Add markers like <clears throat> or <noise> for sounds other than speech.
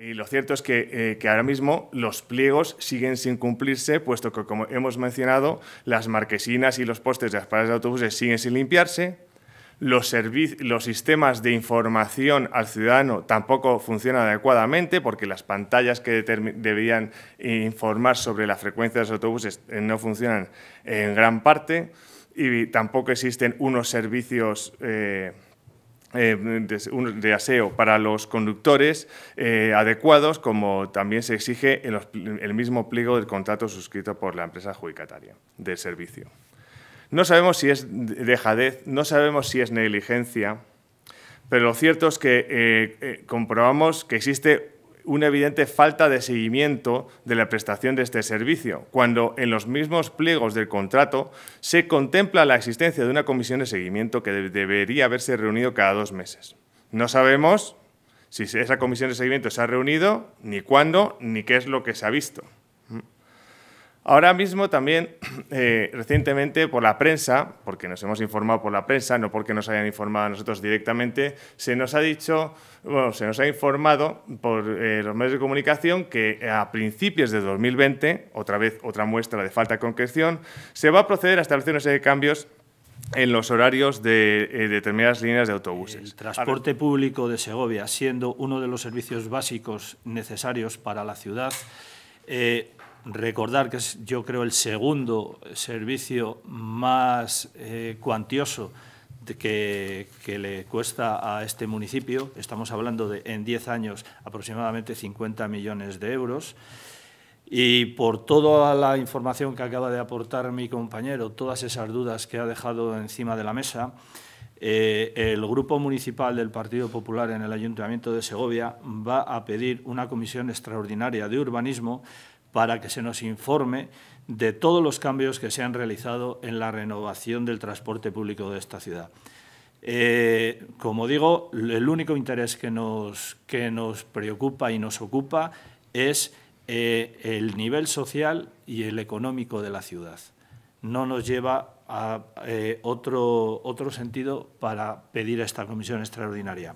Y lo cierto es eh, que, ahora mismo los pliegos siguen sin cumplirse, puesto que, como hemos mencionado, las marquesinas y los postes de las paradas de autobuses siguen sin limpiarse, los, sistemas de información al ciudadano tampoco funcionan adecuadamente, porque las pantallas que deberían informar sobre la frecuencia de los autobuses eh, no funcionan en gran parte, y tampoco existen unos servicios... Eh, eh, de, de, aseo para los conductores eh, adecuados, como también se exige en, el mismo pliego del contrato suscrito por la empresa adjudicataria del servicio. No sabemos si es dejadez, no sabemos si es negligencia, pero lo cierto es que eh, comprobamos que existe una evidente falta de seguimiento de la prestación de este servicio, cuando en los mismos pliegos del contrato se contempla la existencia de una comisión de seguimiento que debería haberse reunido cada dos meses. No sabemos si esa comisión de seguimiento se ha reunido, ni cuándo, ni qué es lo que se ha visto. Ahora mismo también, <clears throat> eh, recientemente, por la prensa, porque nos hemos informado por la prensa, no porque nos hayan informado a nosotros directamente, se nos ha dicho, bueno, se nos ha informado por eh, los medios de comunicación que a principios de 2020, otra vez otra muestra de falta de concreción, se va a proceder a establecer una de cambios en los horarios de, eh, determinadas líneas de autobuses. El transporte público de Segovia, siendo uno de los servicios básicos necesarios para la ciudad, recordar que es, yo creo, el segundo servicio más eh, cuantioso que, le cuesta a este municipio. Estamos hablando de, en 10 años, aproximadamente 50 millones de euros. Y por toda la información que acaba de aportar mi compañero, todas esas dudas que ha dejado encima de la mesa, eh, el Grupo Municipal del Partido Popular en el Ayuntamiento de Segovia va a pedir una comisión extraordinaria de urbanismo para que se nos informe de todos los cambios que se han realizado en la renovación del transporte público de esta ciudad. Eh, como digo, el único interés que nos, que nos preocupa y nos ocupa es eh, el nivel social y el económico de la ciudad. No nos lleva a eh, otro, otro sentido para pedir esta comisión extraordinaria.